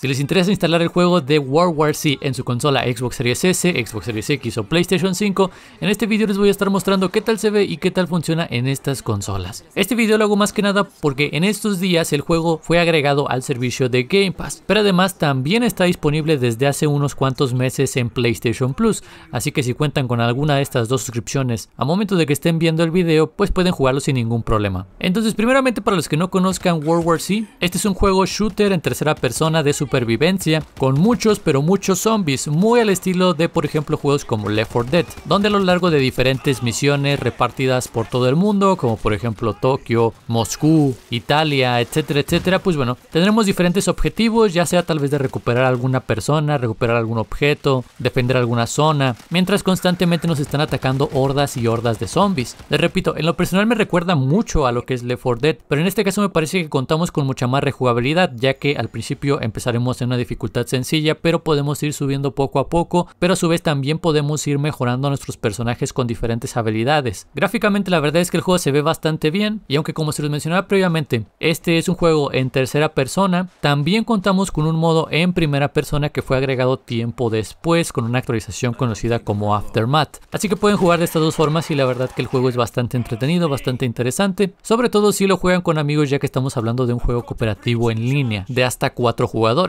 Si les interesa instalar el juego de World War Z en su consola Xbox Series S, Xbox Series X o PlayStation 5, en este video les voy a estar mostrando qué tal se ve y qué tal funciona en estas consolas. Este video lo hago más que nada porque en estos días el juego fue agregado al servicio de Game Pass, pero además también está disponible desde hace unos cuantos meses en PlayStation Plus, así que si cuentan con alguna de estas dos suscripciones a momento de que estén viendo el video, pues pueden jugarlo sin ningún problema. Entonces primeramente para los que no conozcan World War Z, este es un juego shooter en tercera persona de su supervivencia con muchos pero muchos zombies, muy al estilo de por ejemplo juegos como Left 4 Dead, donde a lo largo de diferentes misiones repartidas por todo el mundo, como por ejemplo Tokio, Moscú, Italia, etcétera, etcétera, pues bueno, tendremos diferentes objetivos, ya sea tal vez de recuperar alguna persona, recuperar algún objeto, defender alguna zona, mientras constantemente nos están atacando hordas y hordas de zombies. Les repito, en lo personal me recuerda mucho a lo que es Left 4 Dead, pero en este caso me parece que contamos con mucha más rejugabilidad, ya que al principio empezaron en una dificultad sencilla, pero podemos ir subiendo poco a poco, pero a su vez también podemos ir mejorando a nuestros personajes con diferentes habilidades. Gráficamente la verdad es que el juego se ve bastante bien, y aunque como se les mencionaba previamente, este es un juego en tercera persona, también contamos con un modo en primera persona que fue agregado tiempo después con una actualización conocida como Aftermath. Así que pueden jugar de estas dos formas y la verdad que el juego es bastante entretenido, bastante interesante, sobre todo si lo juegan con amigos ya que estamos hablando de un juego cooperativo en línea de hasta cuatro jugadores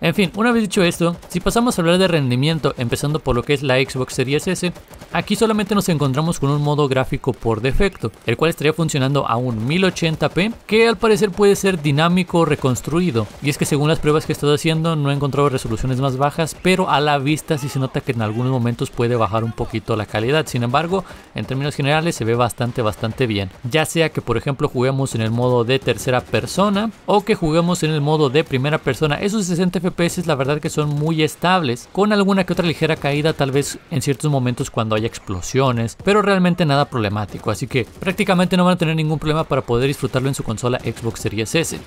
en fin, una vez dicho esto, si pasamos a hablar de rendimiento empezando por lo que es la Xbox Series S, Aquí solamente nos encontramos con un modo gráfico por defecto, el cual estaría funcionando a un 1080p, que al parecer puede ser dinámico reconstruido. Y es que según las pruebas que he estado haciendo, no he encontrado resoluciones más bajas, pero a la vista sí se nota que en algunos momentos puede bajar un poquito la calidad. Sin embargo, en términos generales se ve bastante, bastante bien. Ya sea que por ejemplo juguemos en el modo de tercera persona o que juguemos en el modo de primera persona, esos 60 FPS la verdad que son muy estables, con alguna que otra ligera caída tal vez en ciertos momentos cuando haya explosiones, pero realmente nada problemático, así que prácticamente no van a tener ningún problema para poder disfrutarlo en su consola Xbox Series S.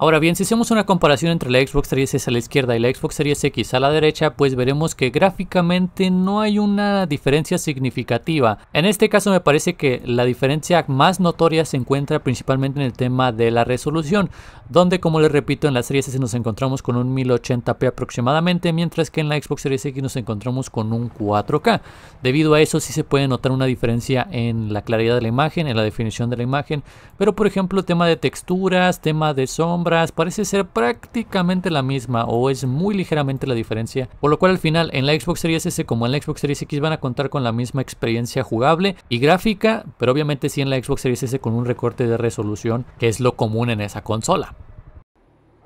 Ahora bien, si hacemos una comparación entre la Xbox Series S a la izquierda y la Xbox Series X a la derecha, pues veremos que gráficamente no hay una diferencia significativa. En este caso me parece que la diferencia más notoria se encuentra principalmente en el tema de la resolución, donde como les repito en la Series S nos encontramos con un 1080p aproximadamente, mientras que en la Xbox Series X nos encontramos con un 4K. Debido a eso sí se puede notar una diferencia en la claridad de la imagen, en la definición de la imagen, pero por ejemplo tema de texturas, tema de sombra, parece ser prácticamente la misma o es muy ligeramente la diferencia, por lo cual al final en la Xbox Series S como en la Xbox Series X van a contar con la misma experiencia jugable y gráfica, pero obviamente sí en la Xbox Series S con un recorte de resolución que es lo común en esa consola.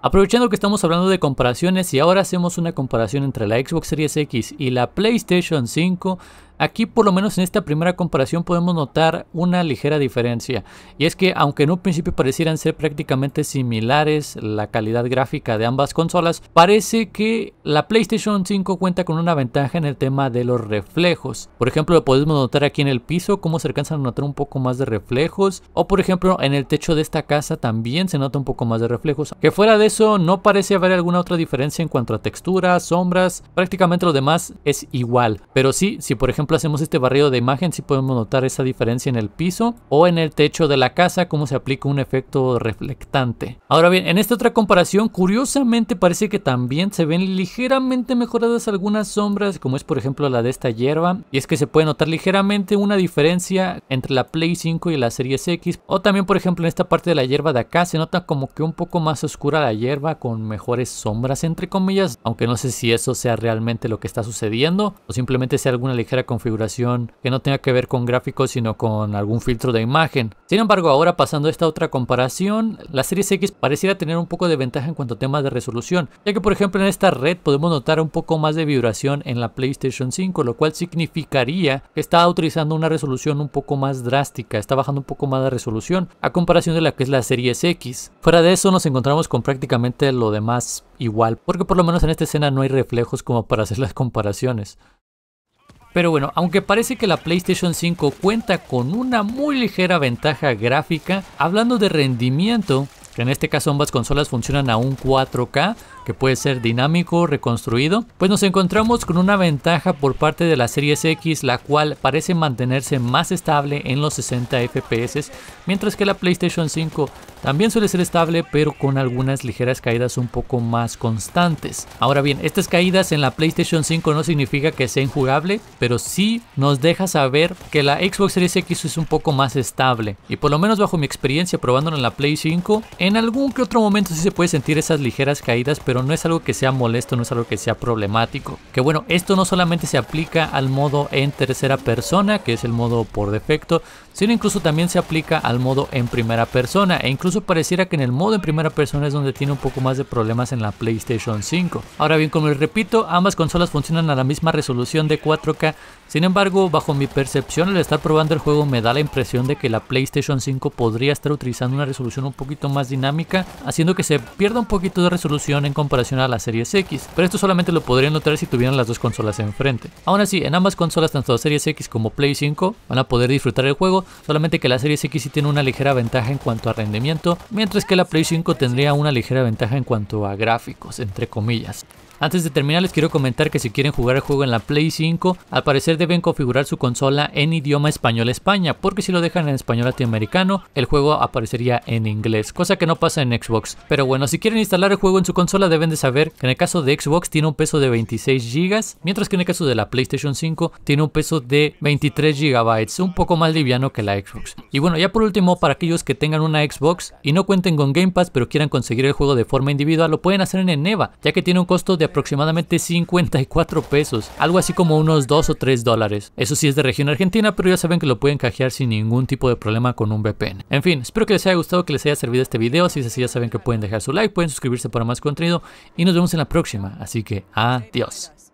Aprovechando que estamos hablando de comparaciones y ahora hacemos una comparación entre la Xbox Series X y la PlayStation 5, aquí por lo menos en esta primera comparación podemos notar una ligera diferencia. Y es que aunque en un principio parecieran ser prácticamente similares la calidad gráfica de ambas consolas, parece que la PlayStation 5 cuenta con una ventaja en el tema de los reflejos. Por ejemplo, lo podemos notar aquí en el piso cómo se alcanzan a notar un poco más de reflejos. O por ejemplo en el techo de esta casa también se nota un poco más de reflejos. Que fuera de no parece haber alguna otra diferencia en cuanto a texturas, sombras, prácticamente lo demás es igual. Pero sí, si por ejemplo hacemos este barrido de imagen, sí podemos notar esa diferencia en el piso o en el techo de la casa, cómo se aplica un efecto reflectante. Ahora bien, en esta otra comparación, curiosamente parece que también se ven ligeramente mejoradas algunas sombras, como es por ejemplo la de esta hierba, y es que se puede notar ligeramente una diferencia entre la Play 5 y la Series X, o también por ejemplo en esta parte de la hierba de acá se nota como que un poco más oscura la hierba hierba con mejores sombras, entre comillas, aunque no sé si eso sea realmente lo que está sucediendo o simplemente sea alguna ligera configuración que no tenga que ver con gráficos, sino con algún filtro de imagen. Sin embargo, ahora pasando a esta otra comparación, la Serie X pareciera tener un poco de ventaja en cuanto a temas de resolución, ya que por ejemplo en esta red podemos notar un poco más de vibración en la PlayStation 5, lo cual significaría que está utilizando una resolución un poco más drástica, está bajando un poco más de resolución a comparación de la que es la Serie X. Fuera de eso nos encontramos con prácticamente lo demás igual, porque por lo menos en esta escena no hay reflejos como para hacer las comparaciones. Pero bueno, aunque parece que la PlayStation 5 cuenta con una muy ligera ventaja gráfica, hablando de rendimiento, que en este caso ambas consolas funcionan a un 4K, que puede ser dinámico, reconstruido, pues nos encontramos con una ventaja por parte de la Series X, la cual parece mantenerse más estable en los 60 FPS, mientras que la PlayStation 5 también suele ser estable, pero con algunas ligeras caídas un poco más constantes. Ahora bien, estas caídas en la PlayStation 5 no significa que sea injugable, pero sí nos deja saber que la Xbox Series X es un poco más estable, y por lo menos bajo mi experiencia probándola en la Play 5, en algún que otro momento sí se puede sentir esas ligeras caídas, pero no es algo que sea molesto, no es algo que sea problemático. Que bueno, esto no solamente se aplica al modo en tercera persona, que es el modo por defecto, sino incluso también se aplica al modo en primera persona. E incluso pareciera que en el modo en primera persona es donde tiene un poco más de problemas en la PlayStation 5. Ahora bien, como les repito, ambas consolas funcionan a la misma resolución de 4K. Sin embargo, bajo mi percepción al estar probando el juego me da la impresión de que la PlayStation 5 podría estar utilizando una resolución un poquito más dinámica, haciendo que se pierda un poquito de resolución en comparación a la Series X, pero esto solamente lo podrían notar si tuvieran las dos consolas enfrente. Aún así, en ambas consolas, tanto Series X como Play 5, van a poder disfrutar el juego, solamente que la serie X sí tiene una ligera ventaja en cuanto a rendimiento, mientras que la Play 5 tendría una ligera ventaja en cuanto a gráficos, entre comillas. Antes de terminar les quiero comentar que si quieren jugar el juego en la Play 5, al parecer deben configurar su consola en idioma español España, porque si lo dejan en español latinoamericano, el juego aparecería en inglés, cosa que no pasa en Xbox. Pero bueno, si quieren instalar el juego en su consola deben de saber que en el caso de Xbox tiene un peso de 26 GB, mientras que en el caso de la PlayStation 5 tiene un peso de 23 GB, un poco más liviano que la Xbox. Y bueno, ya por último, para aquellos que tengan una Xbox y no cuenten con Game Pass pero quieran conseguir el juego de forma individual, lo pueden hacer en Eneva, ya que tiene un costo de aproximadamente 54 pesos, algo así como unos 2 o 3 dólares. Eso sí es de región argentina, pero ya saben que lo pueden cajear sin ningún tipo de problema con un VPN. En fin, espero que les haya gustado, que les haya servido este video si es así, ya saben que pueden dejar su like, pueden suscribirse para más contenido. Y nos vemos en la próxima. Así que adiós.